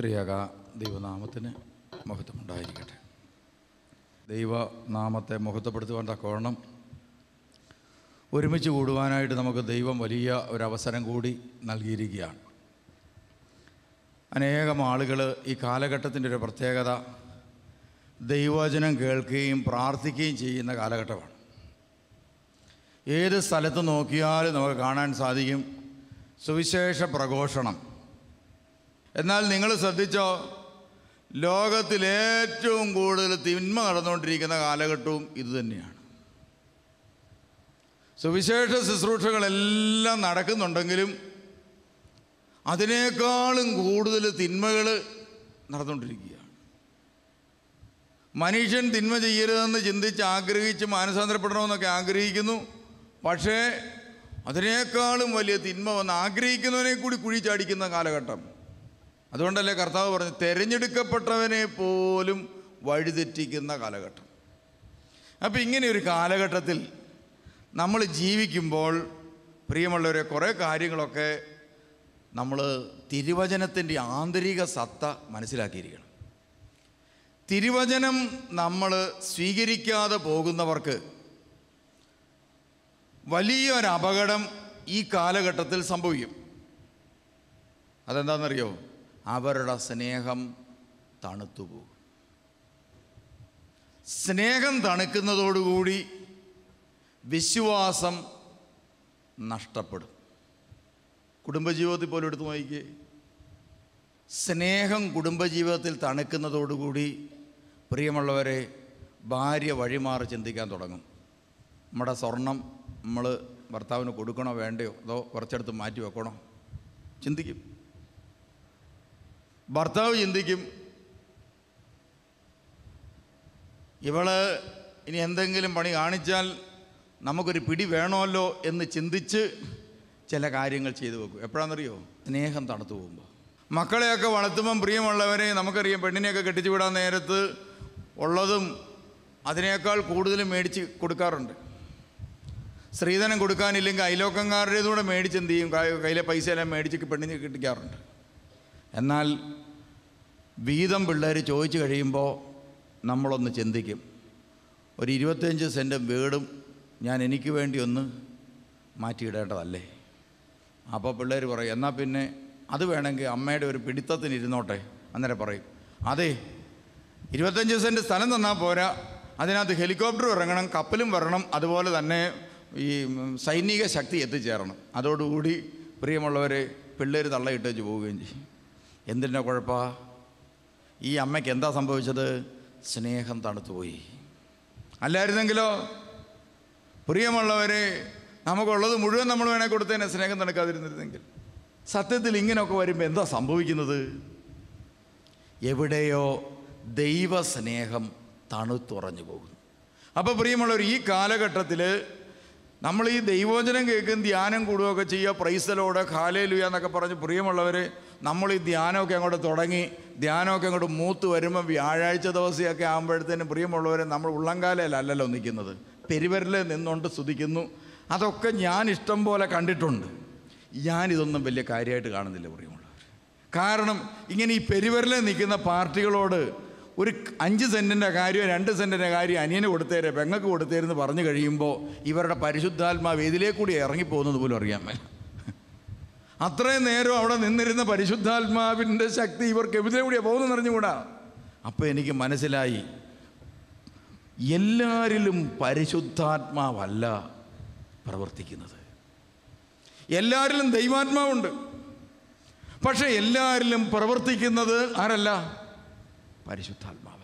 സ്ത്രീയക ദൈവനാമത്തിന് മഹത്വമുണ്ടായിരിക്കട്ടെ ദൈവനാമത്തെ മഹത്വപ്പെടുത്തുവാൻ തക്കവണ്ണം ഒരുമിച്ച് കൂടുവാനായിട്ട് നമുക്ക് ദൈവം വലിയ ഒരവസരം കൂടി നൽകിയിരിക്കുകയാണ് അനേകം ആളുകൾ ഈ കാലഘട്ടത്തിൻ്റെ ഒരു പ്രത്യേകത ദൈവവചനം കേൾക്കുകയും പ്രാർത്ഥിക്കുകയും ചെയ്യുന്ന കാലഘട്ടമാണ് ഏത് സ്ഥലത്ത് നോക്കിയാലും നമുക്ക് കാണാൻ സാധിക്കും സുവിശേഷ പ്രഘോഷണം എന്നാൽ നിങ്ങൾ ശ്രദ്ധിച്ചോ ലോകത്തിൽ ഏറ്റവും കൂടുതൽ തിന്മ നടന്നുകൊണ്ടിരിക്കുന്ന കാലഘട്ടവും ഇതുതന്നെയാണ് സുവിശേഷ ശുശ്രൂഷകളെല്ലാം നടക്കുന്നുണ്ടെങ്കിലും അതിനേക്കാളും കൂടുതൽ തിന്മകൾ നടന്നുകൊണ്ടിരിക്കുകയാണ് മനുഷ്യൻ തിന്മ ചെയ്യരുതെന്ന് ചിന്തിച്ച് ആഗ്രഹിച്ച് മാനസാന്തരപ്പെടണമെന്നൊക്കെ ആഗ്രഹിക്കുന്നു പക്ഷേ അതിനേക്കാളും വലിയ തിന്മ വന്ന് ആഗ്രഹിക്കുന്നവനെ കൂടി കുഴിച്ചാടിക്കുന്ന കാലഘട്ടം അതുകൊണ്ടല്ലേ കർത്താവ് പറഞ്ഞു തിരഞ്ഞെടുക്കപ്പെട്ടവനെ പോലും വഴിതെറ്റിക്കുന്ന കാലഘട്ടം അപ്പോൾ ഇങ്ങനെ ഒരു കാലഘട്ടത്തിൽ നമ്മൾ ജീവിക്കുമ്പോൾ പ്രിയമുള്ളവരെ കുറേ കാര്യങ്ങളൊക്കെ നമ്മൾ തിരുവചനത്തിൻ്റെ ആന്തരിക സത്ത മനസ്സിലാക്കിയിരിക്കണം തിരുവചനം നമ്മൾ സ്വീകരിക്കാതെ പോകുന്നവർക്ക് വലിയൊരപകടം ഈ കാലഘട്ടത്തിൽ സംഭവിക്കും അതെന്താണെന്നറിയോ അവരുടെ സ്നേഹം തണുത്തുപോകും സ്നേഹം തണുക്കുന്നതോടുകൂടി വിശ്വാസം നഷ്ടപ്പെടും കുടുംബജീവിതത്തിൽ പോലും എടുത്തു നോക്കിക്കേ സ്നേഹം കുടുംബജീവിതത്തിൽ തണുക്കുന്നതോടുകൂടി പ്രിയമുള്ളവരെ ഭാര്യ വഴിമാറി ചിന്തിക്കാൻ തുടങ്ങും നമ്മുടെ സ്വർണം നമ്മൾ ഭർത്താവിന് കൊടുക്കണോ വേണ്ടയോ അതോ കുറച്ചെടുത്ത് മാറ്റി വെക്കണോ ചിന്തിക്കും ഭർത്താവ് ചിന്തിക്കും ഇവള് ഇനി എന്തെങ്കിലും പണി കാണിച്ചാൽ നമുക്കൊരു പിടി വേണമല്ലോ എന്ന് ചിന്തിച്ച് ചില കാര്യങ്ങൾ ചെയ്തു വെക്കും എപ്പോഴാണെന്നറിയോ സ്നേഹം തണുത്തു പോകുമ്പോൾ മക്കളെയൊക്കെ വളർത്തുമ്പം പ്രിയമുള്ളവരെ നമുക്കറിയാം പെണ്ണിനെയൊക്കെ കെട്ടിച്ചു വിടാൻ നേരത്ത് ഉള്ളതും അതിനേക്കാൾ കൂടുതലും മേടിച്ച് കൊടുക്കാറുണ്ട് സ്ത്രീധനം കൊടുക്കാനില്ലെങ്കിൽ അയലോക്കംകാരുടേതും കൂടെ മേടിച്ച് എന്ത് ചെയ്യും കയ്യിലെ പൈസ എല്ലാം മേടിച്ച് പെണ്ണിനെ കിട്ടിക്കാറുണ്ട് എന്നാൽ വീതം പിള്ളേർ ചോദിച്ചു കഴിയുമ്പോൾ നമ്മളൊന്ന് ചിന്തിക്കും ഒരു ഇരുപത്തഞ്ച് സെൻറ്റും വീടും ഞാൻ എനിക്ക് വേണ്ടി ഒന്ന് മാറ്റിയിടേണ്ടതല്ലേ അപ്പോൾ പിള്ളേർ പറയും എന്നാൽ പിന്നെ അത് വേണമെങ്കിൽ അമ്മയുടെ ഒരു പിടിത്തത്തിന് ഇരുന്നോട്ടെ അന്നേരം പറയും അതെ ഇരുപത്തഞ്ച് സെൻറ്റ് സ്ഥലം തന്നാൽ പോരാ അതിനകത്ത് ഹെലികോപ്റ്റർ ഇറങ്ങണം കപ്പലും വരണം അതുപോലെ തന്നെ ഈ സൈനിക ശക്തി എത്തിച്ചേരണം അതോടുകൂടി പ്രിയമുള്ളവരെ പിള്ളേർ വെച്ച് പോവുകയും ചെയ്യും എന്തിൻ്റെ കുഴപ്പമാണ് ഈ അമ്മയ്ക്ക് എന്താ സംഭവിച്ചത് സ്നേഹം തണുത്തുപോയി അല്ലായിരുന്നെങ്കിലോ പ്രിയമുള്ളവരെ നമുക്കുള്ളത് മുഴുവൻ നമ്മൾ വേണേൽ കൊടുത്തതിനെ സ്നേഹം തണുക്കാതിരുന്നിരുന്നെങ്കിൽ സത്യത്തിൽ ഇങ്ങനെയൊക്കെ വരുമ്പോൾ എന്താ സംഭവിക്കുന്നത് എവിടെയോ ദൈവസ്നേഹം തണുത്തുറഞ്ഞു പോകുന്നു അപ്പോൾ പ്രിയമുള്ളവർ ഈ കാലഘട്ടത്തിൽ നമ്മൾ ഈ ദൈവോചനം കേൾക്കും ധ്യാനം കൂടുകയൊക്കെ ചെയ്യുക പ്രൈസലോടെ ഹാലേലുയ പറഞ്ഞ് പ്രിയമുള്ളവരെ നമ്മൾ ഈ ധ്യാനമൊക്കെ അങ്ങോട്ട് തുടങ്ങി ധ്യാനമൊക്കെ അങ്ങോട്ട് മൂത്ത് വരുമ്പോൾ വ്യാഴാഴ്ച ദിവസമൊക്കെ ആകുമ്പോഴത്തേനും പ്രിയമുള്ളവരെ നമ്മൾ അല്ലല്ലോ നിൽക്കുന്നത് പെരുവരിലെ നിന്നുകൊണ്ട് സ്തുതിക്കുന്നു അതൊക്കെ ഞാൻ ഇഷ്ടം പോലെ കണ്ടിട്ടുണ്ട് ഞാനിതൊന്നും വലിയ കാര്യമായിട്ട് കാണുന്നില്ല പ്രിയമുള്ളവർ കാരണം ഇങ്ങനെ ഈ പെരുവരിലെ നിൽക്കുന്ന പാർട്ടികളോട് ഒരു അഞ്ച് സെൻറ്റിൻ്റെ കാര്യമോ രണ്ട് സെൻറ്റിൻ്റെ കാര്യം അനിയന് കൊടുത്തേരെ പെങ്ങൾക്ക് കൊടുത്തേരെന്ന് പറഞ്ഞു കഴിയുമ്പോൾ ഇവരുടെ പരിശുദ്ധാത്മാവ് ഇതിലേക്കൂടി ഇറങ്ങിപ്പോകുന്നത് പോലും അറിയാൻ മേല അത്രയും നേരം അവിടെ നിന്നിരുന്ന പരിശുദ്ധാത്മാവിൻ്റെ ശക്തി ഇവർക്ക് എവിടെ കൂടിയാ പോകുന്നു അറിഞ്ഞുകൂടാ അപ്പോൾ എനിക്ക് മനസ്സിലായി എല്ലാരിലും പരിശുദ്ധാത്മാവല്ല പ്രവർത്തിക്കുന്നത് എല്ലാരിലും ദൈവാത്മാവുണ്ട് പക്ഷേ എല്ലാരിലും പ്രവർത്തിക്കുന്നത് ആരല്ല പരിശുദ്ധാത്മാവല്ല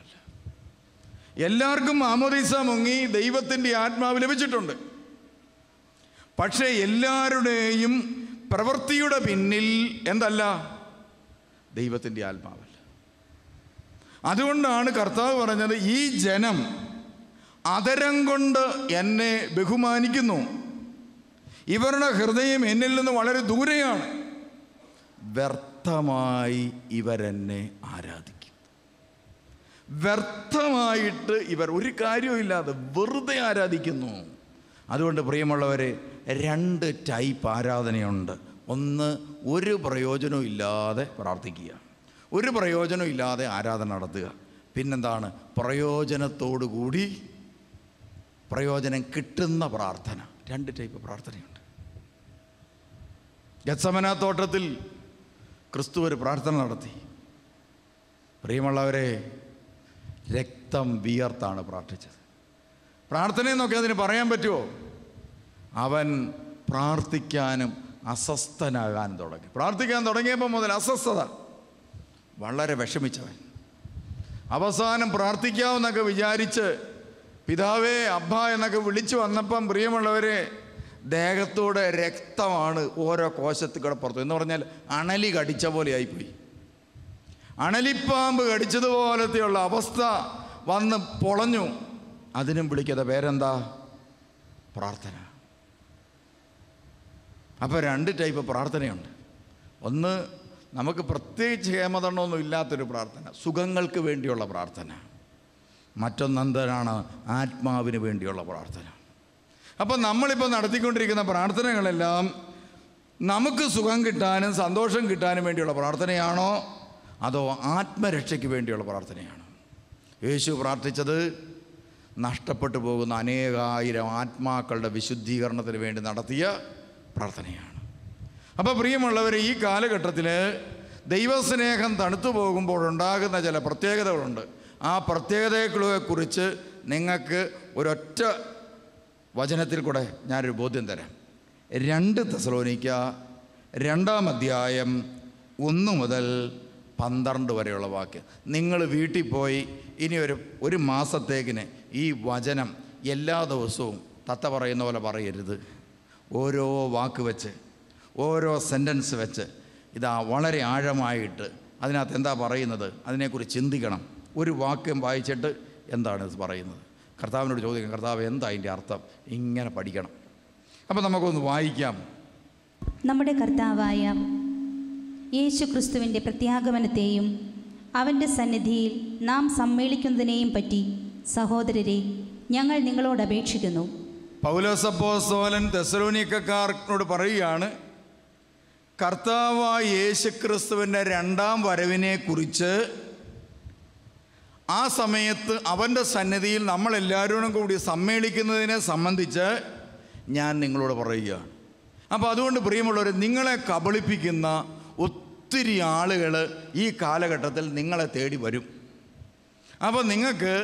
എല്ലാവർക്കും ആമോദീസ മുങ്ങി ദൈവത്തിൻ്റെ ആത്മാവ് ലഭിച്ചിട്ടുണ്ട് പക്ഷേ എല്ലാവരുടെയും പ്രവൃത്തിയുടെ പിന്നിൽ എന്തല്ല ദൈവത്തിൻ്റെ ആത്മാവല്ല അതുകൊണ്ടാണ് കർത്താവ് പറഞ്ഞത് ഈ ജനം അതരം കൊണ്ട് എന്നെ ബഹുമാനിക്കുന്നു ഇവരുടെ ഹൃദയം എന്നിൽ നിന്ന് വളരെ ദൂരെയാണ് വ്യർത്ഥമായി ഇവരെന്നെ ആരാധിക്കും വ്യർത്ഥമായിട്ട് ഇവർ ഒരു ഇല്ലാതെ വെറുതെ ആരാധിക്കുന്നു അതുകൊണ്ട് പ്രിയമുള്ളവരെ രണ്ട് ടൈപ്പ് ആരാധനയുണ്ട് ഒന്ന് ഒരു പ്രയോജനവും ഇല്ലാതെ പ്രാർത്ഥിക്കുക ഒരു പ്രയോജനം ഇല്ലാതെ ആരാധന നടത്തുക പിന്നെന്താണ് പ്രയോജനത്തോടുകൂടി പ്രയോജനം കിട്ടുന്ന പ്രാർത്ഥന രണ്ട് ടൈപ്പ് പ്രാർത്ഥനയുണ്ട് ഗത്സമന തോട്ടത്തിൽ ക്രിസ്തു ഒരു പ്രാർത്ഥന നടത്തി പ്രിയമുള്ളവരെ രക്തം വിയർത്താണ് പ്രാർത്ഥിച്ചത് പ്രാർത്ഥനയെന്നൊക്കെ അതിന് പറയാൻ പറ്റുമോ അവൻ പ്രാർത്ഥിക്കാനും അസ്വസ്ഥനാകാൻ തുടങ്ങി പ്രാർത്ഥിക്കാൻ തുടങ്ങിയപ്പോൾ മുതൽ അസ്വസ്ഥത വളരെ വിഷമിച്ചവൻ അവസാനം പ്രാർത്ഥിക്കാമെന്നൊക്കെ വിചാരിച്ച് പിതാവേ അബ്ബ എന്നൊക്കെ വിളിച്ചു വന്നപ്പം പ്രിയമുള്ളവരെ ദേഹത്തൂടെ രക്തമാണ് ഓരോ കോശത്തിൽ കൂടെ പുറത്തു എന്ന് പറഞ്ഞാൽ അണലി കടിച്ച പോലെ ആയിപ്പോയി അണലിപ്പാമ്പ് കടിച്ചതുപോലത്തെയുള്ള അവസ്ഥ വന്ന് പൊളഞ്ഞു അതിനും വിളിക്കാതെ പേരെന്താ പ്രാർത്ഥന അപ്പോൾ രണ്ട് ടൈപ്പ് പ്രാർത്ഥനയുണ്ട് ഒന്ന് നമുക്ക് പ്രത്യേകിച്ച് ഹേമദണ്ഡമൊന്നും ഇല്ലാത്തൊരു പ്രാർത്ഥന സുഖങ്ങൾക്ക് വേണ്ടിയുള്ള പ്രാർത്ഥന മറ്റൊന്നെന്തരാണ് ആത്മാവിന് വേണ്ടിയുള്ള പ്രാർത്ഥന അപ്പം നമ്മളിപ്പോൾ നടത്തിക്കൊണ്ടിരിക്കുന്ന പ്രാർത്ഥനകളെല്ലാം നമുക്ക് സുഖം കിട്ടാനും സന്തോഷം കിട്ടാനും വേണ്ടിയുള്ള പ്രാർത്ഥനയാണോ അതോ ആത്മരക്ഷയ്ക്ക് വേണ്ടിയുള്ള പ്രാർത്ഥനയാണോ യേശു പ്രാർത്ഥിച്ചത് നഷ്ടപ്പെട്ടു പോകുന്ന അനേകായിരം ആത്മാക്കളുടെ വിശുദ്ധീകരണത്തിന് വേണ്ടി നടത്തിയ പ്രാർത്ഥനയാണ് അപ്പോൾ പ്രിയമുള്ളവർ ഈ കാലഘട്ടത്തിൽ ദൈവസ്നേഹം തണുത്തു പോകുമ്പോഴുണ്ടാകുന്ന ചില പ്രത്യേകതകളുണ്ട് ആ പ്രത്യേകതകളെ കുറിച്ച് നിങ്ങൾക്ക് ഒരൊറ്റ വചനത്തിൽ കൂടെ ഞാനൊരു ബോധ്യം തരാം രണ്ട് തെസലോനിക്ക രണ്ടാം അധ്യായം ഒന്ന് മുതൽ പന്ത്രണ്ട് വരെയുള്ള വാക്ക് നിങ്ങൾ വീട്ടിൽ പോയി ഇനി ഒരു ഒരു മാസത്തേക്കിന് ഈ വചനം എല്ലാ ദിവസവും തത്ത പറയുന്ന പോലെ പറയരുത് ഓരോ വാക്ക് വെച്ച് ഓരോ സെൻറ്റൻസ് വെച്ച് ഇതാ വളരെ ആഴമായിട്ട് അതിനകത്ത് എന്താ പറയുന്നത് അതിനെക്കുറിച്ച് ചിന്തിക്കണം ഒരു വാക്യം വായിച്ചിട്ട് എന്താണ് ഇത് പറയുന്നത് കർത്താവിനോട് ചോദിക്കാം കർത്താവ് എന്താ അതിൻ്റെ അർത്ഥം ഇങ്ങനെ പഠിക്കണം അപ്പം നമുക്കൊന്ന് വായിക്കാം നമ്മുടെ കർത്താവായ യേശു ക്രിസ്തുവിൻ്റെ പ്രത്യാഗമനത്തെയും അവൻ്റെ സന്നിധിയിൽ നാം സമ്മേളിക്കുന്നതിനെയും പറ്റി സഹോദരരെ ഞങ്ങൾ നിങ്ങളോട് അപേക്ഷിക്കുന്നു പൗലോസപ്പോസോലൻ തെസലോനിക്കക്കാരനോട് പറയുകയാണ് കർത്താവായ ക്രിസ്തുവിൻ്റെ രണ്ടാം വരവിനെക്കുറിച്ച് ആ സമയത്ത് അവൻ്റെ സന്നിധിയിൽ നമ്മളെല്ലാവരോടും കൂടി സമ്മേളിക്കുന്നതിനെ സംബന്ധിച്ച് ഞാൻ നിങ്ങളോട് പറയുകയാണ് അപ്പോൾ അതുകൊണ്ട് പ്രിയമുള്ളവർ നിങ്ങളെ കബളിപ്പിക്കുന്ന ഒത്തിരി ആളുകൾ ഈ കാലഘട്ടത്തിൽ നിങ്ങളെ തേടി വരും അപ്പോൾ നിങ്ങൾക്ക്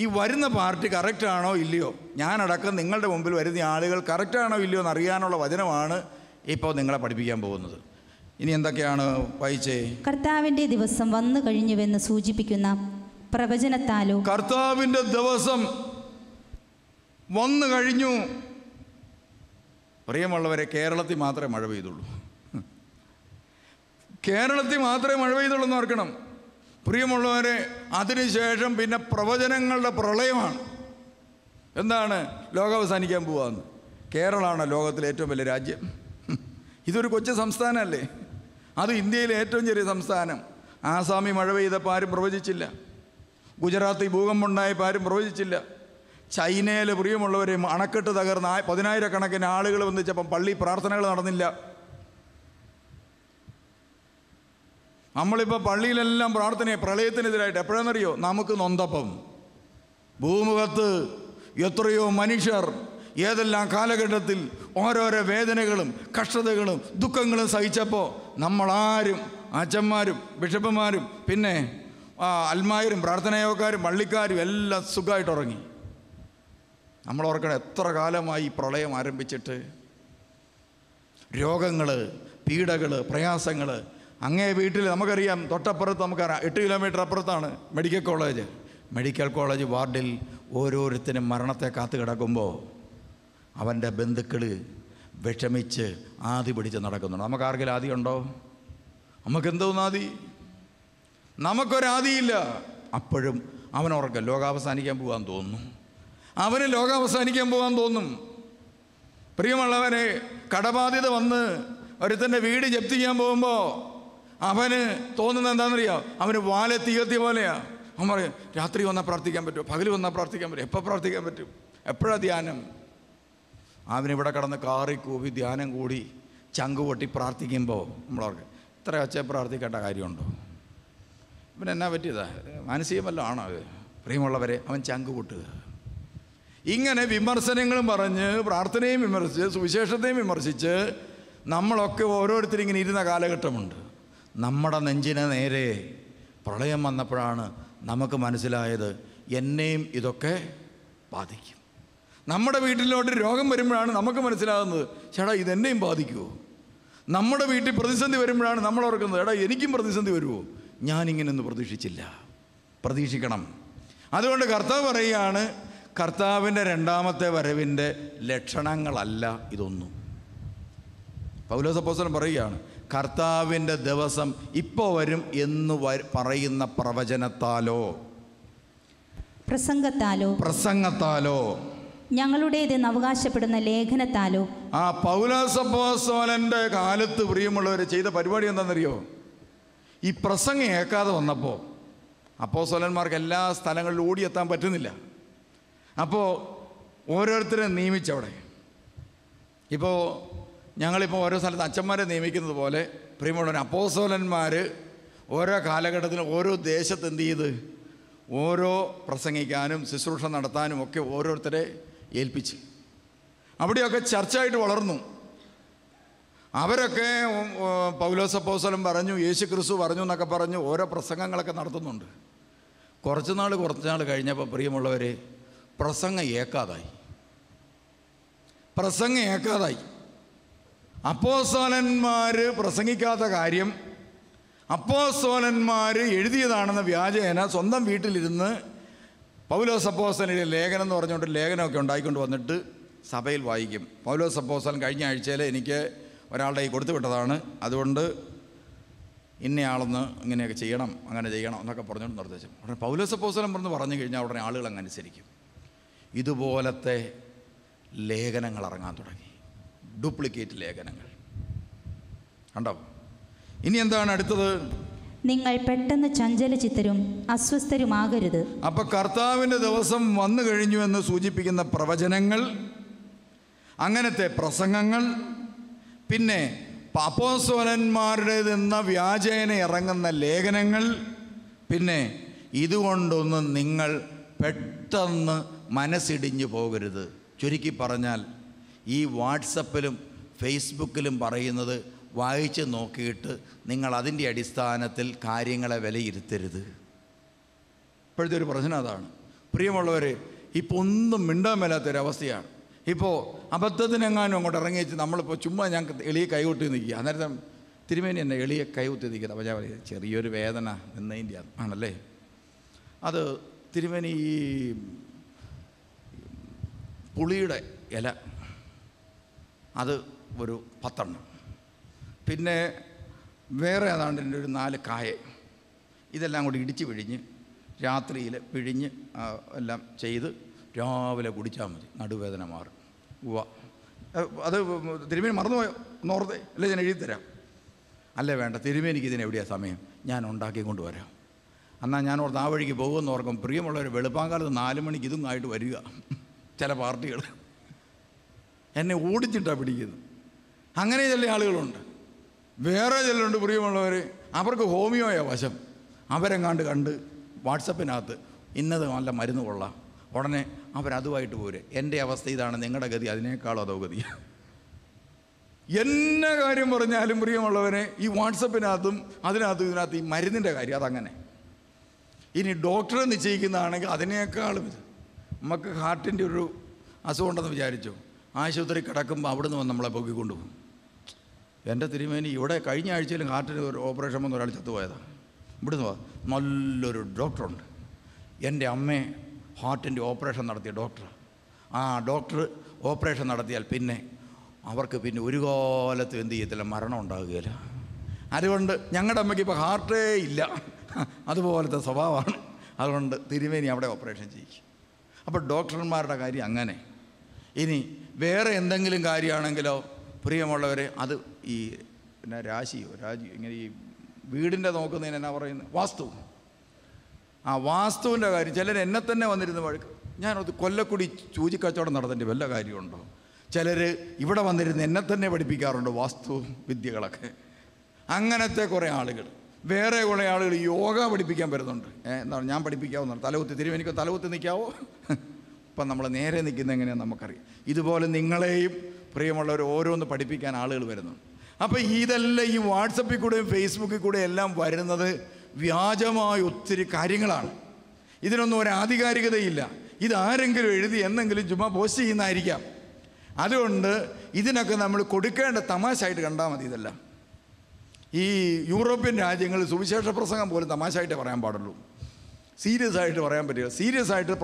ഈ വരുന്ന പാർട്ടി കറക്റ്റാണോ ഇല്ലയോ ഞാനടക്കം നിങ്ങളുടെ മുമ്പിൽ വരുന്ന ആളുകൾ കറക്റ്റാണോ ഇല്ലയോ എന്ന് അറിയാനുള്ള വചനമാണ് ഇപ്പോൾ നിങ്ങളെ പഠിപ്പിക്കാൻ പോകുന്നത് ഇനി എന്തൊക്കെയാണ് വായിച്ചേ കർത്താവിൻ്റെ ദിവസം വന്നു കഴിഞ്ഞുവെന്ന് സൂചിപ്പിക്കുന്ന പ്രവചനത്താലോ കർത്താവിൻ്റെ ദിവസം വന്നു കഴിഞ്ഞു പ്രിയമുള്ളവരെ കേരളത്തിൽ മാത്രമേ മഴ പെയ്തുള്ളൂ കേരളത്തിൽ മാത്രമേ മഴ പെയ്തുള്ളൂ എന്ന് ഓർക്കണം പ്രിയമുള്ളവരെ അതിനുശേഷം പിന്നെ പ്രവചനങ്ങളുടെ പ്രളയമാണ് എന്താണ് ലോകം അവസാനിക്കാൻ പോവാന്ന് കേരളമാണ് ലോകത്തിലെ ഏറ്റവും വലിയ രാജ്യം ഇതൊരു കൊച്ചു സംസ്ഥാനമല്ലേ അത് ഇന്ത്യയിലെ ഏറ്റവും ചെറിയ സംസ്ഥാനം ആസാമി മഴ പെയ്തപ്പോൾ ആരും പ്രവചിച്ചില്ല ഗുജറാത്തിൽ ഉണ്ടായപ്പോൾ ആരും പ്രവചിച്ചില്ല ചൈനയിലെ പ്രിയമുള്ളവരെയും അണക്കെട്ട് തകർന്ന പതിനായിരക്കണക്കിന് ആളുകൾ വന്നിച്ചപ്പം പള്ളി പ്രാർത്ഥനകൾ നടന്നില്ല നമ്മളിപ്പോൾ പള്ളിയിലെല്ലാം പ്രാർത്ഥനയെ പ്രളയത്തിനെതിരായിട്ട് എപ്പോഴാണെന്നറിയോ നമുക്ക് നൊന്തപ്പം ഭൂമുഖത്ത് എത്രയോ മനുഷ്യർ ഏതെല്ലാം കാലഘട്ടത്തിൽ ഓരോരോ വേദനകളും കഷ്ടതകളും ദുഃഖങ്ങളും സഹിച്ചപ്പോൾ നമ്മളാരും അച്ഛന്മാരും ബിഷപ്പുമാരും പിന്നെ അൽമായരും പ്രാർത്ഥനയോക്കാരും പള്ളിക്കാരും എല്ലാം സുഖമായിട്ട് ഉറങ്ങി നമ്മൾ ഓർക്കണം എത്ര കാലമായി ഈ പ്രളയം ആരംഭിച്ചിട്ട് രോഗങ്ങൾ പീഡകൾ പ്രയാസങ്ങൾ അങ്ങേ വീട്ടിൽ നമുക്കറിയാം തൊട്ടപ്പുറത്ത് നമുക്കറിയാം എട്ട് കിലോമീറ്റർ അപ്പുറത്താണ് മെഡിക്കൽ കോളേജ് മെഡിക്കൽ കോളേജ് വാർഡിൽ ഓരോരുത്തരും മരണത്തെ കാത്തു കിടക്കുമ്പോൾ അവൻ്റെ ബന്ധുക്കൾ വിഷമിച്ച് ആദി പിടിച്ച് നടക്കുന്നുണ്ട് നമുക്ക് ആർക്കെങ്കിലും ആദി ഉണ്ടോ നമുക്ക് എന്തോ ആദി നമുക്കൊരാദിയില്ല അപ്പോഴും അവനോർക്ക ലോകാവസാനിക്കാൻ പോകാൻ തോന്നുന്നു അവന് ലോകാവസാനിക്കാൻ പോകാൻ തോന്നും പ്രിയമുള്ളവനെ കടബാധ്യത വന്ന് ഒരുത്തൻ്റെ വീട് ജപ്തിക്കാൻ ചെയ്യാൻ പോകുമ്പോൾ അവന് തോന്നുന്നത് എന്താണെന്നറിയോ അവന് വാല തീയത്തി പോലെയാണ് അവൻ പറയും രാത്രി വന്നാൽ പ്രാർത്ഥിക്കാൻ പറ്റും പകൽ വന്നാൽ പ്രാർത്ഥിക്കാൻ പറ്റും എപ്പോൾ പ്രാർത്ഥിക്കാൻ പറ്റും എപ്പോഴാണ് ധ്യാനം അവനിവിടെ കടന്ന് കാറി കൂവി ധ്യാനം കൂടി ചങ്ക് പൊട്ടി പ്രാർത്ഥിക്കുമ്പോൾ നമ്മളവർക്ക് ഇത്ര ഒച്ച പ്രാർത്ഥിക്കേണ്ട കാര്യമുണ്ടോ എന്നാ പറ്റിയതാ മാനസികമല്ലോ ആണോ അത് പ്രിയമുള്ളവരെ അവൻ ചങ്ക് ഇങ്ങനെ വിമർശനങ്ങളും പറഞ്ഞ് പ്രാർത്ഥനയും വിമർശിച്ച് സുവിശേഷത്തെയും വിമർശിച്ച് നമ്മളൊക്കെ ഓരോരുത്തരും ഇങ്ങനെ ഇരുന്ന കാലഘട്ടമുണ്ട് നമ്മുടെ നെഞ്ചിന് നേരെ പ്രളയം വന്നപ്പോഴാണ് നമുക്ക് മനസ്സിലായത് എന്നെയും ഇതൊക്കെ ബാധിക്കും നമ്മുടെ വീട്ടിലോട്ട് രോഗം വരുമ്പോഴാണ് നമുക്ക് മനസ്സിലാകുന്നത് ചേട്ടാ ഇതെന്നെയും ബാധിക്കുമോ നമ്മുടെ വീട്ടിൽ പ്രതിസന്ധി വരുമ്പോഴാണ് നമ്മൾ ഓർക്കുന്നത് എടാ എനിക്കും പ്രതിസന്ധി വരുമോ ഞാനിങ്ങനെയൊന്നും പ്രതീക്ഷിച്ചില്ല പ്രതീക്ഷിക്കണം അതുകൊണ്ട് കർത്താവ് പറയുകയാണ് കർത്താവിൻ്റെ രണ്ടാമത്തെ വരവിൻ്റെ ലക്ഷണങ്ങളല്ല ഇതൊന്നും പൗലോസപ്പോസനം പറയുകയാണ് കർത്താവിൻ്റെ ദിവസം ഇപ്പോൾ വരും എന്ന് പറയുന്ന പ്രവചനത്താലോ പ്രസംഗത്താലോ പ്രസംഗത്താലോ ഞങ്ങളുടേതെന്ന് അവകാശപ്പെടുന്ന ലേഖനത്താലോ ആ പൗലോസപ്പോസോലൻ്റെ കാലത്ത് പ്രിയമുള്ളവർ ചെയ്ത പരിപാടി എന്താണെന്നറിയോ ഈ പ്രസംഗം ഏക്കാതെ വന്നപ്പോൾ സോലന്മാർക്ക് എല്ലാ സ്ഥലങ്ങളിലും ഓടിയെത്താൻ പറ്റുന്നില്ല അപ്പോൾ ഓരോരുത്തരെ നിയമിച്ചവിടെ ഇപ്പോൾ ഞങ്ങളിപ്പോൾ ഓരോ സ്ഥലത്ത് അച്ഛന്മാരെ നിയമിക്കുന്നത് പോലെ പ്രിയമുള്ളവർ അപ്പോസോലന്മാർ ഓരോ കാലഘട്ടത്തിലും ഓരോ ദേശത്ത് എന്ത് ചെയ്ത് ഓരോ പ്രസംഗിക്കാനും ശുശ്രൂഷ നടത്താനും ഒക്കെ ഓരോരുത്തരെ ഏൽപ്പിച്ച് അവിടെയൊക്കെ ചർച്ചയായിട്ട് വളർന്നു അവരൊക്കെ പൗലോസ് അപ്പോസലം പറഞ്ഞു യേശു ക്രിസ്തു പറഞ്ഞു എന്നൊക്കെ പറഞ്ഞു ഓരോ പ്രസംഗങ്ങളൊക്കെ നടത്തുന്നുണ്ട് കുറച്ച് നാൾ കുറച്ച് നാൾ കഴിഞ്ഞപ്പോൾ പ്രിയമുള്ളവരെ പ്രസംഗം ഏക്കാതായി പ്രസംഗം ഏക്കാതായി അപ്പോസ്തോലന്മാർ പ്രസംഗിക്കാത്ത കാര്യം അപ്പോസ്തോലന്മാർ എഴുതിയതാണെന്ന വ്യാജേന സ്വന്തം വീട്ടിലിരുന്ന് പൗലോസ് അപ്പോസ്തലിൻ്റെ ലേഖനം എന്ന് പറഞ്ഞുകൊണ്ട് ലേഖനമൊക്കെ ഉണ്ടായിക്കൊണ്ട് വന്നിട്ട് സഭയിൽ വായിക്കും പൗലോസ് അപ്പോസ്തലൻ കഴിഞ്ഞ ആഴ്ചയിൽ എനിക്ക് ഒരാളുടെ ഈ കൊടുത്തു വിട്ടതാണ് അതുകൊണ്ട് ഇന്നയാളൊന്ന് ഇങ്ങനെയൊക്കെ ചെയ്യണം അങ്ങനെ ചെയ്യണം എന്നൊക്കെ പറഞ്ഞുകൊണ്ട് നിർദ്ദേശം ഉടനെ പൗലോസ് അപ്പോസ്തലൻ പറഞ്ഞ് പറഞ്ഞു കഴിഞ്ഞാൽ ഉടനെ ആളുകൾ അങ്ങനുസരിക്കും ഇതുപോലത്തെ ലേഖനങ്ങൾ ഇറങ്ങാൻ തുടങ്ങി ഡ്യൂപ്ലിക്കേറ്റ് ലേഖനങ്ങൾ കണ്ടോ ഇനി എന്താണ് അടുത്തത് നിങ്ങൾ പെട്ടെന്ന് ചഞ്ചലചിത്തരും അസ്വസ്ഥരുമാകരുത് അപ്പൊ കർത്താവിൻ്റെ ദിവസം വന്നു കഴിഞ്ഞു എന്ന് സൂചിപ്പിക്കുന്ന പ്രവചനങ്ങൾ അങ്ങനത്തെ പ്രസംഗങ്ങൾ പിന്നെ പപ്പോസ്വലന്മാരുടേതെന്ന വ്യാജേന ഇറങ്ങുന്ന ലേഖനങ്ങൾ പിന്നെ ഇതുകൊണ്ടൊന്നും നിങ്ങൾ പെട്ടെന്ന് മനസ്സിടിഞ്ഞു പോകരുത് ചുരുക്കി പറഞ്ഞാൽ ഈ വാട്സപ്പിലും ഫേസ്ബുക്കിലും പറയുന്നത് വായിച്ച് നോക്കിയിട്ട് നിങ്ങൾ അതിൻ്റെ അടിസ്ഥാനത്തിൽ കാര്യങ്ങളെ വിലയിരുത്തരുത് ഇപ്പോഴത്തെ ഒരു പ്രശ്നം അതാണ് പ്രിയമുള്ളവർ ഇപ്പോൾ ഒന്നും മിണ്ടാൻ മേലാത്തൊരവസ്ഥയാണ് ഇപ്പോൾ അബദ്ധത്തിനെങ്ങാനും അങ്ങോട്ട് ഇറങ്ങി വെച്ച് നമ്മളിപ്പോൾ ചുമ്മാ ഞാൻ എളിയെ കൈകൊട്ടി നിൽക്കുക അന്നേരം തിരുമേനി എന്നെ എളിയെ കൈകൊത്തി നിൽക്കുക അപ്പോൾ ഞാൻ പറയുക ചെറിയൊരു വേദന എന്നതിൻ്റെ ആണല്ലേ അത് തിരുമേനി ഈ പുളിയുടെ ഇല അത് ഒരു പത്തെണ്ണം പിന്നെ വേറെ ഏതാണ്ട് എൻ്റെ ഒരു നാല് കായ ഇതെല്ലാം കൂടി ഇടിച്ച് പിഴിഞ്ഞ് രാത്രിയിൽ പിഴിഞ്ഞ് എല്ലാം ചെയ്ത് രാവിലെ കുടിച്ചാൽ മതി നടുവേദന മാറും ഉവ അത് തിരുമേനി മറന്നുപോയോ നോർത്തേ അല്ലേ ഞാൻ തരാം അല്ലേ വേണ്ട തിരുമേനിക്ക് ഇതിന് എവിടെയാ സമയം ഞാൻ ഉണ്ടാക്കിക്കൊണ്ട് കൊണ്ടുവരാം എന്നാൽ ഞാൻ ഓർത്ത് ആ വഴിക്ക് പോകുമെന്ന് ഓർക്കും പ്രിയമുള്ളവർ വെളുപ്പാങ്കാലത്ത് നാല് മണിക്ക് ഇതും ആയിട്ട് വരിക ചില പാർട്ടികൾ എന്നെ ഓടിച്ചിട്ടാണ് പിടിക്കുന്നത് അങ്ങനെ ചില ആളുകളുണ്ട് വേറെ ചിലരുണ്ട് പ്രിയമുള്ളവർ അവർക്ക് ഹോമിയോയ വശം അവരെങ്ങാണ്ട് കണ്ട് വാട്സപ്പിനകത്ത് ഇന്നത് നല്ല മരുന്ന് കൊള്ളാം ഉടനെ അവരതുമായിട്ട് പോരെ എൻ്റെ അവസ്ഥ ഇതാണ് നിങ്ങളുടെ ഗതി അതിനേക്കാളും അതോ ഗതി എന്ന കാര്യം പറഞ്ഞാലും പ്രിയമുള്ളവനെ ഈ വാട്സപ്പിനകത്തും അതിനകത്തും ഇതിനകത്ത് ഈ മരുന്നിൻ്റെ കാര്യം അതങ്ങനെ ഇനി ഡോക്ടറെ നിശ്ചയിക്കുന്നതാണെങ്കിൽ അതിനേക്കാളും ഇത് നമുക്ക് ഹാർട്ടിൻ്റെ ഒരു ഉണ്ടെന്ന് വിചാരിച്ചോ ആശുപത്രി കിടക്കുമ്പോൾ അവിടുന്ന് വന്ന് നമ്മളെ പൊക്കി കൊണ്ടുപോകും എൻ്റെ തിരുമേനി ഇവിടെ കഴിഞ്ഞ ആഴ്ചയിലും ഹാർട്ടിന് ഒരു ഓപ്പറേഷൻ വന്ന് ഒരാൾ ചത്തുപോയതാണ് ഇവിടുന്ന് വാ നല്ലൊരു ഡോക്ടറുണ്ട് എൻ്റെ അമ്മയെ ഹാർട്ടിൻ്റെ ഓപ്പറേഷൻ നടത്തിയ ഡോക്ടറാണ് ആ ഡോക്ടർ ഓപ്പറേഷൻ നടത്തിയാൽ പിന്നെ അവർക്ക് പിന്നെ ഒരു കാലത്തും എന്ത് ചെയ്യത്തില്ല മരണം ഉണ്ടാകുകയില്ല അതുകൊണ്ട് ഞങ്ങളുടെ അമ്മയ്ക്ക് ഇപ്പോൾ ഹാർട്ടേ ഇല്ല അതുപോലത്തെ സ്വഭാവമാണ് അതുകൊണ്ട് തിരുമേനി അവിടെ ഓപ്പറേഷൻ ചെയ്യിക്കും അപ്പോൾ ഡോക്ടർമാരുടെ കാര്യം അങ്ങനെ ഇനി വേറെ എന്തെങ്കിലും കാര്യമാണെങ്കിലോ പ്രിയമുള്ളവരെ അത് ഈ പിന്നെ രാശിയോ രാജി ഇങ്ങനെ ഈ വീടിൻ്റെ നോക്കുന്നതിന് എന്നാ പറയുന്നത് വാസ്തു ആ വാസ്തുവിൻ്റെ കാര്യം ചിലർ എന്നെ തന്നെ വന്നിരുന്ന വഴക്ക് ഞാനത് കൊല്ലക്കുടി ചൂചിക്കച്ചവടം നടത്തേണ്ടി വല്ല കാര്യമുണ്ടോ ചിലർ ഇവിടെ വന്നിരുന്ന് എന്നെ തന്നെ പഠിപ്പിക്കാറുണ്ട് വാസ്തു വിദ്യകളൊക്കെ അങ്ങനത്തെ കുറേ ആളുകൾ വേറെ കുറേ ആളുകൾ യോഗ പഠിപ്പിക്കാൻ വരുന്നുണ്ട് എന്താണ് ഞാൻ പഠിപ്പിക്കാവുന്നതാണ് തലകുത്തി തിരിവ് തലകുത്തി നിൽക്കാവോ ഇപ്പം നമ്മൾ നേരെ നിൽക്കുന്ന എങ്ങനെയാണ് നമുക്കറിയാം ഇതുപോലെ നിങ്ങളെയും പ്രിയമുള്ളവർ ഓരോന്ന് പഠിപ്പിക്കാൻ ആളുകൾ വരുന്നുണ്ട് അപ്പോൾ ഇതെല്ലാം ഈ വാട്സപ്പിൽ കൂടെയും ഫേസ്ബുക്കിൽ കൂടെയും എല്ലാം വരുന്നത് വ്യാജമായ ഒത്തിരി കാര്യങ്ങളാണ് ഇതിനൊന്നും ഒരു ആധികാരികതയില്ല ഇതാരെങ്കിലും എഴുതി എന്നെങ്കിലും ചുമ്മാ പോസ്റ്റ് ചെയ്യുന്നതായിരിക്കാം അതുകൊണ്ട് ഇതിനൊക്കെ നമ്മൾ കൊടുക്കേണ്ട തമാശയായിട്ട് കണ്ടാൽ മതി ഇതെല്ലാം ഈ യൂറോപ്യൻ രാജ്യങ്ങളിൽ സുവിശേഷ പ്രസംഗം പോലും തമാശയായിട്ട് പറയാൻ പാടുള്ളൂ സീരിയസ് ആയിട്ട് പറയാൻ പറ്റില്ല സീരിയസ് ആയിട്ട്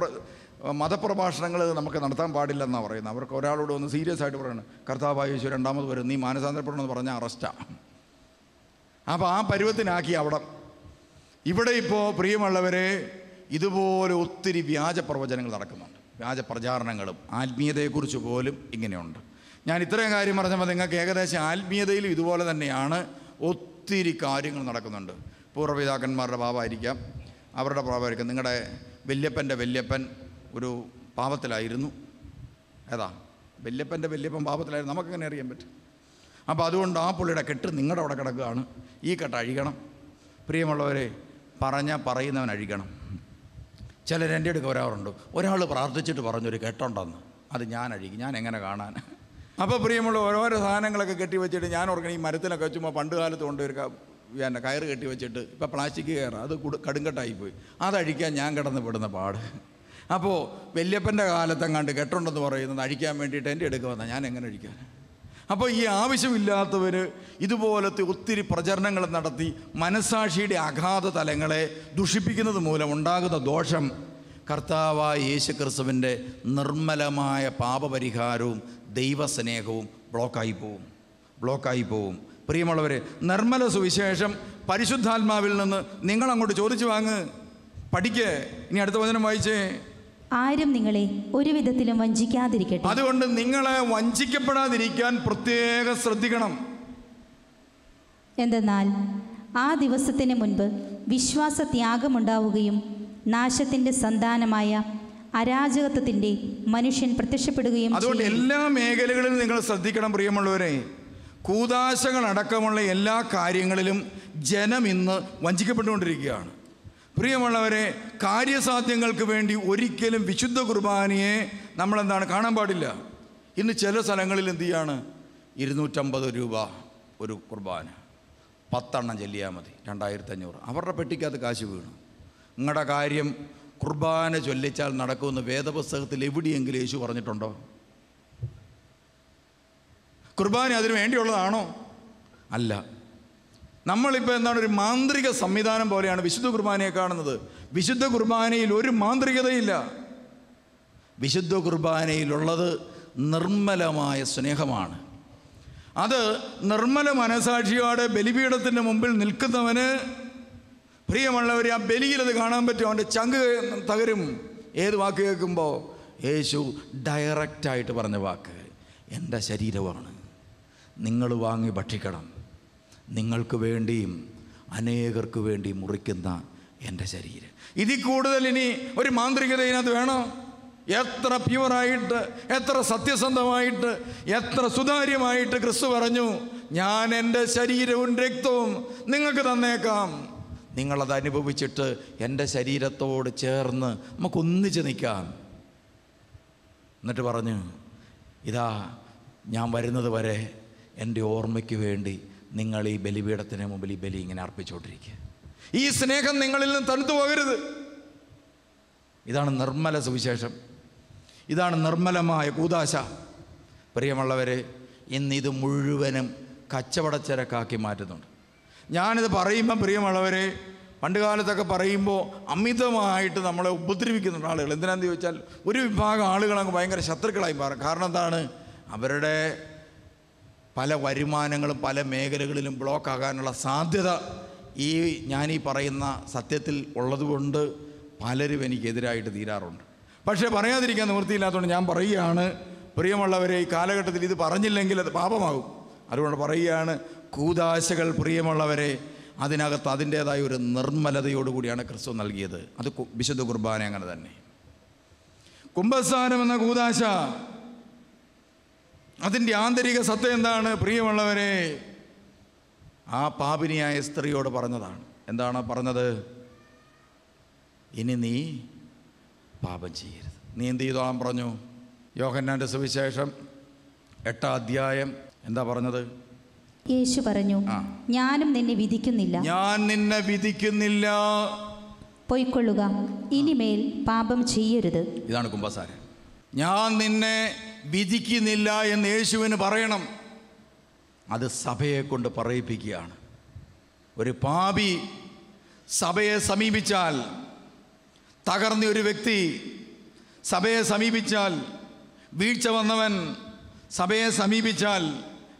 മതപ്രഭാഷണങ്ങൾ നമുക്ക് നടത്താൻ പാടില്ലെന്നാണ് പറയുന്നത് അവർക്ക് ഒരാളോട് ഒന്ന് സീരിയസ് ആയിട്ട് പറയണം കർത്താവായ യേശു രണ്ടാമത് വരും നീ മാനസാന്തരപ്പെടണമെന്ന് പറഞ്ഞാൽ അറസ്റ്റാണ് അപ്പോൾ ആ പരുവത്തിനാക്കി അവിടെ ഇവിടെ ഇപ്പോൾ പ്രിയമുള്ളവരെ ഇതുപോലെ ഒത്തിരി വ്യാജ പ്രവചനങ്ങൾ നടക്കുന്നുണ്ട് വ്യാജ പ്രചാരണങ്ങളും ആത്മീയതയെക്കുറിച്ച് പോലും ഇങ്ങനെയുണ്ട് ഞാൻ ഇത്രയും കാര്യം പറഞ്ഞപ്പോൾ നിങ്ങൾക്ക് ഏകദേശം ആത്മീയതയിലും ഇതുപോലെ തന്നെയാണ് ഒത്തിരി കാര്യങ്ങൾ നടക്കുന്നുണ്ട് പൂർവ്വപിതാക്കന്മാരുടെ ഭാവമായിരിക്കാം അവരുടെ പ്രായമായിരിക്കും നിങ്ങളുടെ വല്യപ്പൻ്റെ വല്യപ്പൻ ഒരു പാപത്തിലായിരുന്നു ഏതാ വല്യപ്പൻ്റെ വല്യപ്പൻ പാപത്തിലായിരുന്നു നമുക്കങ്ങനെ അറിയാൻ പറ്റും അപ്പോൾ അതുകൊണ്ട് ആ പുള്ളിയുടെ കെട്ട് നിങ്ങളുടെ അവിടെ കിടക്കുകയാണ് ഈ കെട്ട് അഴിക്കണം പ്രിയമുള്ളവരെ പറഞ്ഞ പറയുന്നവൻ അഴിക്കണം ചിലർ എൻ്റെ അടുക്ക വരാറുണ്ട് ഒരാൾ പ്രാർത്ഥിച്ചിട്ട് പറഞ്ഞൊരു കെട്ടുണ്ടെന്ന് അത് ഞാൻ അഴിക്കും ഞാൻ എങ്ങനെ കാണാൻ അപ്പോൾ പ്രിയമുള്ള ഓരോരോ സാധനങ്ങളൊക്കെ കെട്ടി വെച്ചിട്ട് ഞാൻ ഓർക്കണം ഈ മരത്തിലൊക്കെ വെച്ചുമ്പോൾ പണ്ട് കാലത്ത് കൊണ്ടുവരിക പിന്നെ കയറ് കെട്ടി വെച്ചിട്ട് ഇപ്പോൾ പ്ലാസ്റ്റിക് കയറാം അത് കടുങ്കട്ടായിപ്പോയി അതഴിക്കാൻ ഞാൻ കിടന്ന് വിടുന്ന പാട് അപ്പോൾ വല്യപ്പൻ്റെ കാലത്തെങ്ങാണ്ട് കെട്ടുണ്ടെന്ന് പറയുന്നത് അഴിക്കാൻ വേണ്ടിയിട്ട് എൻ്റെ എടുക്കുക വന്നാൽ ഞാൻ എങ്ങനെ അഴിക്കാൻ അപ്പോൾ ഈ ആവശ്യമില്ലാത്തവർ ഇതുപോലത്തെ ഒത്തിരി പ്രചരണങ്ങൾ നടത്തി മനസാക്ഷിയുടെ അഗാധ തലങ്ങളെ ദുഷിപ്പിക്കുന്നത് മൂലം ഉണ്ടാകുന്ന ദോഷം കർത്താവായ യേശു ക്രിസ്തുവിൻ്റെ നിർമ്മലമായ പാപപരിഹാരവും ദൈവസ്നേഹവും ബ്ലോക്കായി പോവും ബ്ലോക്കായി പോവും പ്രിയമുള്ളവരെ നിർമ്മല സുവിശേഷം പരിശുദ്ധാത്മാവിൽ നിന്ന് നിങ്ങൾ അങ്ങോട്ട് ചോദിച്ചു വാങ്ങ് പഠിക്കേ ഇനി അടുത്ത വചനം വായിച്ചേ ആരും നിങ്ങളെ ഒരു വിധത്തിലും വഞ്ചിക്കാതിരിക്കട്ടെ അതുകൊണ്ട് നിങ്ങളെ വഞ്ചിക്കപ്പെടാതിരിക്കാൻ പ്രത്യേകം ശ്രദ്ധിക്കണം എന്തെന്നാൽ ആ ദിവസത്തിന് മുൻപ് വിശ്വാസ ത്യാഗമുണ്ടാവുകയും നാശത്തിന്റെ സന്താനമായ അരാജകത്വത്തിന്റെ മനുഷ്യൻ പ്രത്യക്ഷപ്പെടുകയും അതുകൊണ്ട് എല്ലാ മേഖലകളിലും നിങ്ങൾ ശ്രദ്ധിക്കണം പ്രിയമുള്ളവരെ കൂതാശകളടക്കമുള്ള എല്ലാ കാര്യങ്ങളിലും ജനം ഇന്ന് വഞ്ചിക്കപ്പെട്ടുകൊണ്ടിരിക്കുകയാണ് പ്രിയമുള്ളവരെ കാര്യസാധ്യങ്ങൾക്ക് വേണ്ടി ഒരിക്കലും വിശുദ്ധ കുർബാനയെ നമ്മളെന്താണ് കാണാൻ പാടില്ല ഇന്ന് ചില സ്ഥലങ്ങളിൽ എന്തു ചെയ്യാണ് ഇരുന്നൂറ്റമ്പത് രൂപ ഒരു കുർബാന പത്തെണ്ണം ചെല്ലിയാൽ മതി രണ്ടായിരത്തി അഞ്ഞൂറ് അവരുടെ പെട്ടിക്കകത്ത് കാശ് വീണു നിങ്ങളുടെ കാര്യം കുർബാന ചൊല്ലിച്ചാൽ നടക്കുമെന്ന് വേദപുസ്തകത്തിൽ എവിടെയെങ്കിലും യേശു പറഞ്ഞിട്ടുണ്ടോ കുർബാന അതിന് വേണ്ടിയുള്ളതാണോ അല്ല നമ്മളിപ്പോൾ എന്താണ് ഒരു മാന്ത്രിക സംവിധാനം പോലെയാണ് വിശുദ്ധ കുർബാനയെ കാണുന്നത് വിശുദ്ധ കുർബാനയിൽ ഒരു മാന്ത്രികതയില്ല വിശുദ്ധ കുർബാനയിലുള്ളത് നിർമ്മലമായ സ്നേഹമാണ് അത് നിർമ്മല മനസാക്ഷിയോടെ ബലിപീഠത്തിൻ്റെ മുമ്പിൽ നിൽക്കുന്നവന് പ്രിയമുള്ളവർ ആ ബലിയിലത് കാണാൻ പറ്റും അവൻ്റെ ചങ്ക് തകരും ഏത് വാക്ക് കേൾക്കുമ്പോൾ യേശു ഡയറക്റ്റായിട്ട് പറഞ്ഞ വാക്ക് എൻ്റെ ശരീരമാണ് നിങ്ങൾ വാങ്ങി ഭക്ഷിക്കണം നിങ്ങൾക്ക് വേണ്ടിയും അനേകർക്ക് വേണ്ടി മുറിക്കുന്ന എൻ്റെ ശരീരം ഇതിൽ കൂടുതൽ ഇനി ഒരു മാന്ത്രികത ഇതിനകത്ത് വേണം എത്ര പ്യുവറായിട്ട് എത്ര സത്യസന്ധമായിട്ട് എത്ര സുതാര്യമായിട്ട് ക്രിസ്തു പറഞ്ഞു ഞാൻ എൻ്റെ ശരീരവും രക്തവും നിങ്ങൾക്ക് തന്നേക്കാം നിങ്ങളത് അനുഭവിച്ചിട്ട് എൻ്റെ ശരീരത്തോട് ചേർന്ന് നമുക്കൊന്നിച്ച് നിൽക്കാം എന്നിട്ട് പറഞ്ഞു ഇതാ ഞാൻ വരുന്നത് വരെ എൻ്റെ ഓർമ്മയ്ക്ക് വേണ്ടി നിങ്ങൾ ഈ ബലിപീഠത്തിന് മുമ്പിൽ ഈ ബലി ഇങ്ങനെ അർപ്പിച്ചുകൊണ്ടിരിക്കുക ഈ സ്നേഹം നിങ്ങളിൽ നിന്ന് തണുത്തു പോകരുത് ഇതാണ് നിർമ്മല സുവിശേഷം ഇതാണ് നിർമ്മലമായ കൂതാശ പ്രിയമുള്ളവരെ ഇത് മുഴുവനും കച്ചവടച്ചരക്കാക്കി മാറ്റുന്നുണ്ട് ഞാനിത് പറയുമ്പോൾ പ്രിയമുള്ളവരെ പണ്ട് കാലത്തൊക്കെ പറയുമ്പോൾ അമിതമായിട്ട് നമ്മളെ ഉപദ്രവിക്കുന്നുണ്ട് ആളുകൾ എന്തിനാന്ന് ചോദിച്ചാൽ ഒരു വിഭാഗം ആളുകൾ അങ്ങ് ഭയങ്കര ശത്രുക്കളായി മാറും കാരണം എന്താണ് അവരുടെ പല വരുമാനങ്ങളും പല മേഖലകളിലും ബ്ലോക്ക് ആകാനുള്ള സാധ്യത ഈ ഞാനീ പറയുന്ന സത്യത്തിൽ ഉള്ളതുകൊണ്ട് പലരും എനിക്കെതിരായിട്ട് തീരാറുണ്ട് പക്ഷേ പറയാതിരിക്കാൻ നിവൃത്തിയില്ലാത്തതുകൊണ്ട് ഞാൻ പറയുകയാണ് പ്രിയമുള്ളവരെ ഈ കാലഘട്ടത്തിൽ ഇത് പറഞ്ഞില്ലെങ്കിൽ അത് പാപമാകും അതുകൊണ്ട് പറയുകയാണ് കൂതാശകൾ പ്രിയമുള്ളവരെ അതിനകത്ത് അതിൻ്റേതായ ഒരു നിർമ്മലതയോടുകൂടിയാണ് ക്രിസ്തു നൽകിയത് അത് വിശുദ്ധ കുർബാന അങ്ങനെ തന്നെ കുംഭസ്ഥാനം എന്ന കൂതാശ അതിൻ്റെ ആന്തരിക സത്യം എന്താണ് പ്രിയമുള്ളവരെ ആ പാപിനിയായ സ്ത്രീയോട് പറഞ്ഞതാണ് എന്താണ് പറഞ്ഞത് ഇനി നീ പാപം ചെയ്യരുത് നീ എന്ത് ചെയ്തോളാം പറഞ്ഞു യോഹന്നാൻ്റെ സുവിശേഷം എട്ടാം അധ്യായം എന്താ പറഞ്ഞത് യേശു പറഞ്ഞു ഞാനും നിന്നെ വിധിക്കുന്നില്ല ഞാൻ നിന്നെ വിധിക്കുന്നില്ല പൊയ്ക്കൊള്ളുക ഇനിമേൽ പാപം ചെയ്യരുത് ഇതാണ് കുംഭസാര ഞാൻ നിന്നെ വിധിക്കുന്നില്ല എന്ന് യേശുവിന് പറയണം അത് സഭയെ കൊണ്ട് പറയിപ്പിക്കുകയാണ് ഒരു പാപി സഭയെ സമീപിച്ചാൽ തകർന്ന ഒരു വ്യക്തി സഭയെ സമീപിച്ചാൽ വീഴ്ച വന്നവൻ സഭയെ സമീപിച്ചാൽ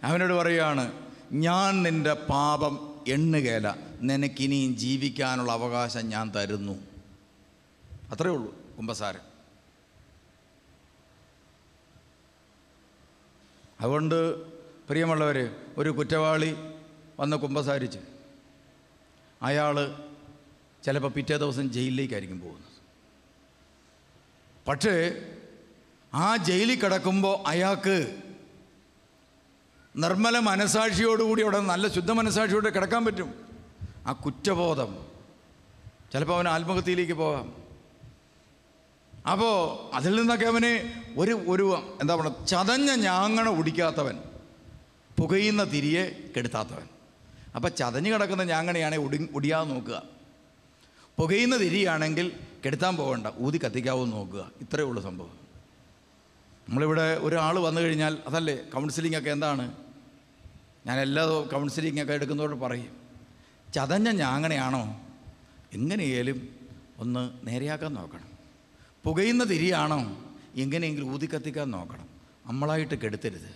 അവനോട് പറയുകയാണ് ഞാൻ നിൻ്റെ പാപം എണ്ണുകേല നിനക്കിനിയും ജീവിക്കാനുള്ള അവകാശം ഞാൻ തരുന്നു അത്രയേ ഉള്ളൂ കുമ്പസാരം അതുകൊണ്ട് പ്രിയമുള്ളവർ ഒരു കുറ്റവാളി വന്ന് കുമ്പസാരിച്ച് അയാൾ ചിലപ്പോൾ പിറ്റേ ദിവസം ജയിലിലേക്കായിരിക്കും പോകുന്നത് പക്ഷേ ആ ജയിലിൽ കിടക്കുമ്പോൾ അയാൾക്ക് നിർമ്മല മനസാക്ഷിയോടുകൂടി അവിടെ നല്ല ശുദ്ധ മനസാക്ഷിയോട് കിടക്കാൻ പറ്റും ആ കുറ്റബോധം ചിലപ്പോൾ അവൻ ആത്മഹത്യയിലേക്ക് പോകാം അപ്പോൾ അതിൽ നിന്നൊക്കെ അവന് ഒരു ഒരു എന്താ പറയുക ചതഞ്ഞ ഞാങ്ങണ ഒടിക്കാത്തവൻ പുകയുന്ന തിരിയെ കെടുത്താത്തവൻ അപ്പം ചതഞ്ഞ് കിടക്കുന്ന ഞാങ്ങണയാണ് ഒടി ഒടിയാതെ നോക്കുക പുകയുന്ന തിരിയാണെങ്കിൽ കെടുത്താൻ പോകണ്ട ഊതി കത്തിക്കാവൂന്ന് നോക്കുക ഇത്രയേ ഉള്ളൂ സംഭവം നമ്മളിവിടെ ഒരാൾ വന്നു കഴിഞ്ഞാൽ അതല്ലേ കൗൺസിലിംഗ് ഒക്കെ എന്താണ് ഞാൻ എല്ലാ കൗൺസിലിംഗ് ഒക്കെ എടുക്കുന്നതോട് പറയും ചതഞ്ഞ ഞാങ്ങണയാണോ എങ്ങനെയാലും ഒന്ന് നേരെയാക്കാൻ നോക്കണം പുകയുന്ന തിരിയാണോ എങ്ങനെയെങ്കിലും ഊതി കത്തിക്കാൻ നോക്കണം നമ്മളായിട്ട് കെടുത്തരുത്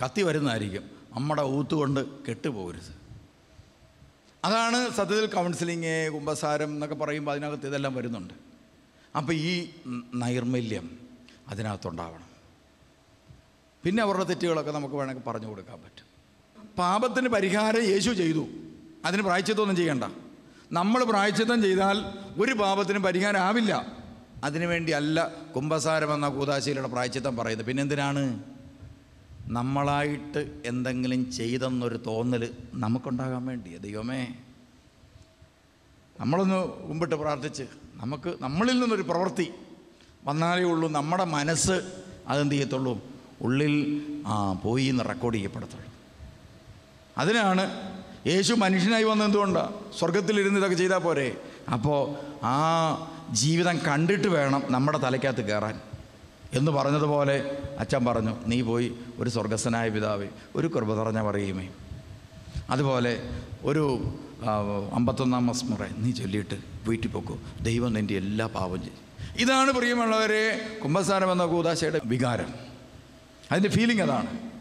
കത്തി വരുന്നതായിരിക്കും നമ്മുടെ ഊത്തുകൊണ്ട് കെട്ടുപോകരുത് അതാണ് സത്യത്തിൽ കൗൺസിലിങ് കുമ്പസാരം എന്നൊക്കെ പറയുമ്പോൾ അതിനകത്ത് ഇതെല്ലാം വരുന്നുണ്ട് അപ്പോൾ ഈ നൈർമല്യം അതിനകത്തുണ്ടാവണം പിന്നെ അവരുടെ തെറ്റുകളൊക്കെ നമുക്ക് വേണമെങ്കിൽ പറഞ്ഞു കൊടുക്കാൻ പറ്റും പാപത്തിന് പരിഹാരം യേശു ചെയ്തു അതിന് പ്രായച്ചിത്വമൊന്നും ചെയ്യണ്ട നമ്മൾ പ്രായച്ചിത്തം ചെയ്താൽ ഒരു പാപത്തിനും പരിഹാരമാവില്ല അതിനുവേണ്ടി അല്ല കുംഭസാരമെന്ന കൂതാശീലയുടെ പ്രായച്ചിത്തം പറയുന്നത് പിന്നെന്തിനാണ് നമ്മളായിട്ട് എന്തെങ്കിലും ചെയ്തെന്നൊരു തോന്നൽ നമുക്കുണ്ടാകാൻ വേണ്ടി ദൈവമേ നമ്മളൊന്ന് മുമ്പിട്ട് പ്രാർത്ഥിച്ച് നമുക്ക് നമ്മളിൽ നിന്നൊരു പ്രവൃത്തി വന്നാലേ ഉള്ളൂ നമ്മുടെ മനസ്സ് അതെന്ത് ചെയ്യത്തുള്ളൂ ഉള്ളിൽ ആ പോയി എന്ന് റെക്കോർഡ് ചെയ്യപ്പെടത്തുള്ളൂ അതിനാണ് യേശു മനുഷ്യനായി വന്നെന്തുകൊണ്ടാണ് സ്വർഗത്തിലിരുന്ന് ഇതൊക്കെ ചെയ്താൽ പോരെ അപ്പോൾ ആ ജീവിതം കണ്ടിട്ട് വേണം നമ്മുടെ തലയ്ക്കകത്ത് കയറാൻ എന്ന് പറഞ്ഞതുപോലെ അച്ഛൻ പറഞ്ഞു നീ പോയി ഒരു സ്വർഗസ്ഥനായ പിതാവ് ഒരു കൃപ നിറഞ്ഞ പറയുമേ അതുപോലെ ഒരു അമ്പത്തൊന്നാം മസ്മുറ നീ ചൊല്ലിയിട്ട് വീട്ടിൽ പോക്കോ ദൈവം നിൻ്റെ എല്ലാ പാപം ചെയ്യും ഇതാണ് പ്രിയമുള്ളവരെ കുംഭസാരം എന്ന കൂതാശയുടെ വികാരം അതിൻ്റെ ഫീലിംഗ് അതാണ്